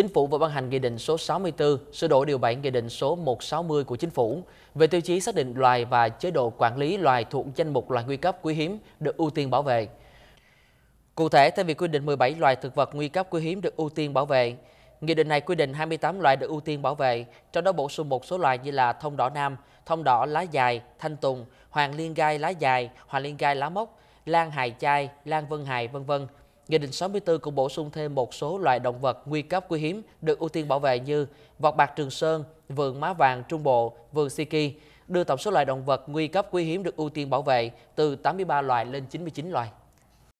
Chính phủ vừa ban hành Nghị định số 64, sửa đổi điều 7 Nghị định số 160 của Chính phủ về tiêu chí xác định loài và chế độ quản lý loài thuộc danh mục loài nguy cấp quý hiếm được ưu tiên bảo vệ. Cụ thể, theo vì quy định 17 loài thực vật nguy cấp quý hiếm được ưu tiên bảo vệ, Nghị định này quy định 28 loài được ưu tiên bảo vệ, trong đó bổ sung một số loài như là thông đỏ nam, thông đỏ lá dài, thanh tùng, hoàng liên gai lá dài, hoàng liên gai lá mốc, lan hài chai, lan vân hài, vân vân Nghị định 64 cũng bổ sung thêm một số loài động vật nguy cấp quý hiếm được ưu tiên bảo vệ như vọc bạc trường sơn, vườn má vàng trung bộ, vườn Siki, đưa tổng số loài động vật nguy cấp quý hiếm được ưu tiên bảo vệ từ 83 loài lên 99 loài.